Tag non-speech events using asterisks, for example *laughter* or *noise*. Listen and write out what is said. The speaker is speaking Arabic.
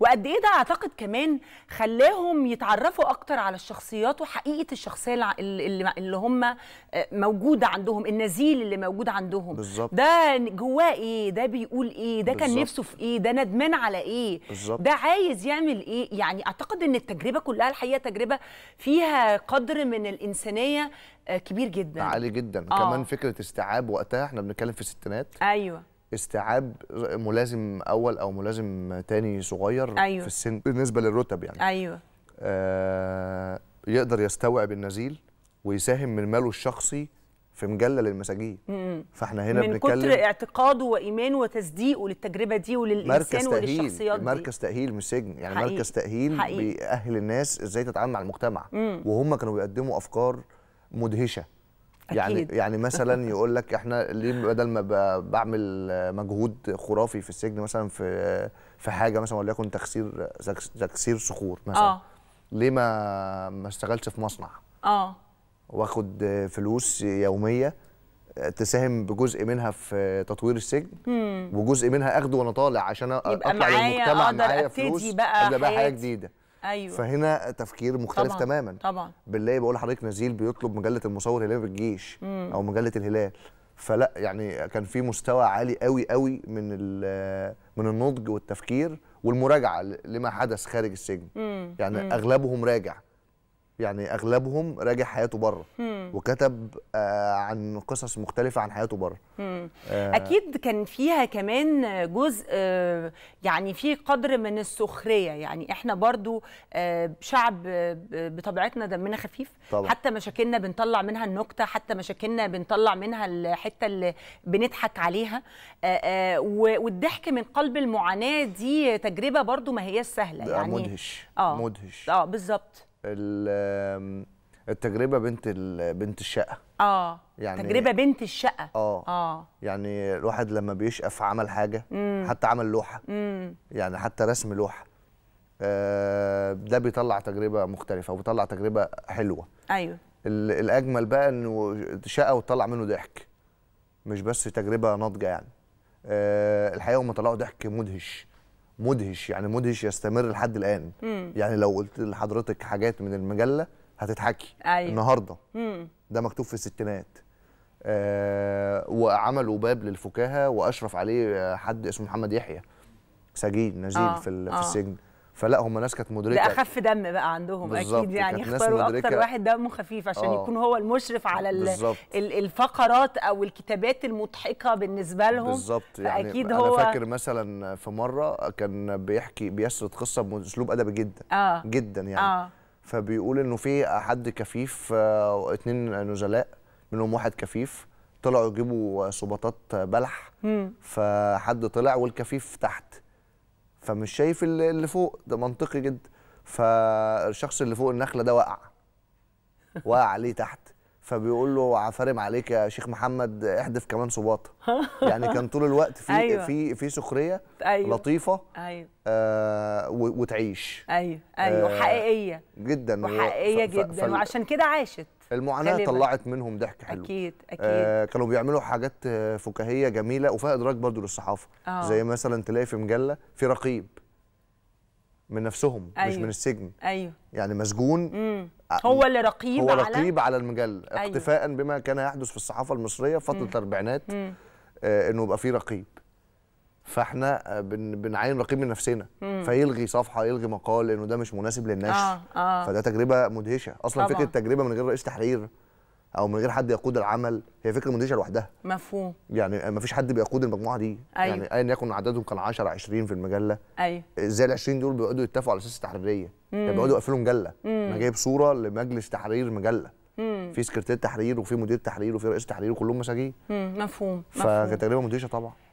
وقد ايه ده اعتقد كمان خلاهم يتعرفوا اكتر على الشخصيات وحقيقه الشخصيه اللي اللي هم آه، موجوده عندهم النزيل اللي موجود عندهم بالزبط. ده جواه ايه ده بيقول ايه ده بالزبط. كان نفسه في ايه ده ندمان على ايه بالزبط. ده عايز يعمل ايه يعني اعتقد ان التجربه كلها الحقيقه تجربه فيها قدر من الانسانيه آه، كبير جدا عالي جدا آه. كمان فكره استيعاب وقتها احنا بنتكلم في الستينات ايوه استيعاب ملازم اول او ملازم تاني صغير أيوة. في السن بالنسبه للرتب يعني ايوه آه يقدر يستوعب النزيل ويساهم من ماله الشخصي في مجله للمساجين فاحنا هنا من بنتكلم من كتر اعتقاده وايمانه وتصديقه للتجربه دي وللانسان وللشخصيات دي مركز تاهيل مش سجن يعني حقيقي. مركز تاهيل حقيقي. بيأهل الناس ازاي تتعامل مع المجتمع مم. وهم كانوا بيقدموا افكار مدهشه يعني أكيد. يعني *laughs* مثلا يقول لك احنا ليه بدل ما بعمل مجهود خرافي في السجن مثلا في في حاجه مثلا وليكن تكسير تكسير صخور مثلا آه. ليه ما ما اشتغلش في مصنع اه واخد فلوس يوميه تساهم بجزء منها في تطوير السجن مم. وجزء منها اخده وانا طالع عشان يبقى اطلع معايا للمجتمع معايا فلوس بقى, بقى حاجه جديده ايوه فهنا تفكير مختلف طبعًا. تماما طبعا بالله بقول لحضرتك نزيل بيطلب مجله المصور هلال الجيش مم. او مجله الهلال فلا يعني كان في مستوى عالي قوي قوي من من النضج والتفكير والمراجعه لما حدث خارج السجن مم. يعني مم. اغلبهم راجع يعني اغلبهم راجع حياته بره وكتب آه عن قصص مختلفه عن حياته بره آه اكيد كان فيها كمان جزء آه يعني في قدر من السخريه يعني احنا برضو آه شعب آه، بطبيعتنا دمنا خفيف طبعا. حتى مشاكلنا بنطلع منها النكته حتى مشاكلنا بنطلع منها الحته اللي بنضحك عليها آه آه والضحك من قلب المعاناه دي تجربه برضو ما هي سهله يعني مدهش اه مدهش اه بالظبط التجربه بنت بنت الشقه اه يعني تجربه بنت الشقه اه اه يعني الواحد لما بيشقف عمل حاجه مم. حتى عمل لوحه مم. يعني حتى رسم لوحه آه ده بيطلع تجربه مختلفه وبيطلع تجربه حلوه ايوه الاجمل بقى انه شقه وتطلع منه ضحك مش بس تجربه ناضجه يعني آه الحقيقه هم طلعوا ضحك مدهش مدهش يعني مدهش يستمر لحد الان مم. يعني لو قلت لحضرتك حاجات من المجله هتتحكي أيوة. النهارده مم. ده مكتوب في الستينات آه وعملوا باب للفكاهه واشرف عليه حد اسمه محمد يحيى سجين نزيل آه. في, آه. في السجن فلا هم ناس كانت مدركه ده اخف دم بقى عندهم اكيد يعني اختاروا اكتر واحد دمه خفيف عشان آه. يكون هو المشرف على ال الفقرات او الكتابات المضحكه بالنسبه لهم بالظبط يعني فأكيد هو انا فاكر مثلا في مره كان بيحكي بيسرد قصه باسلوب ادبي جدا آه. جدا يعني آه. فبيقول انه في حد كفيف اثنين آه، نزلاء منهم واحد كفيف طلعوا يجيبوا صباطات بلح فحد طلع والكفيف تحت فمش شايف اللي فوق ده منطقي جدا فالشخص اللي فوق النخله ده وقع وقع عليه تحت فبيقول له عفارم عليك يا شيخ محمد احدف كمان صباط *laughs* يعني كان طول الوقت في أيوة. في في سخريه أيوة. لطيفه ايوه آه وتعيش ايوه ايوه آه جدا وحقيقيه جدا وعشان كده عاشت المعاناه غالباً. طلعت منهم ضحك حلو اكيد آه، اكيد آه كانوا بيعملوا حاجات آه، فكاهيه جميله وفيها ادراك برضو للصحافه آه. زي مثلا تلاقي في مجله في رقيب من نفسهم أيوه. مش من السجن ايوه يعني مسجون مم. هو اللي رقيب هو رقيب على, على المجله أيوه. اقتفاء بما كان يحدث في الصحافه المصريه فتره الاربعينات آه انه يبقى فيه رقيب فاحنا آه، بن بنعين رقيب من نفسنا مم. فيلغي صفحه يلغي مقال انه ده مش مناسب للنشر آه. آه. فده تجربه مدهشه اصلا طبعا. فكره تجربه من غير رئيس تحرير او من غير حد يقود العمل هي فكره مدهشه لوحدها مفهوم يعني ما فيش حد بيقود المجموعه دي أيوة. يعني ايا يكن عددهم كان 10 20 في المجله ايوه ازاي ال 20 دول بيقعدوا يتفقوا على اساس تحريريه يعني بيقعدوا يقفلوا مجله انا جايب صوره لمجلس تحرير مجله مم. في سكرتير تحرير وفي مدير تحرير وفي رئيس تحرير وكلهم مساجين مفهوم مفهوم فتجربه مدهشه طبعا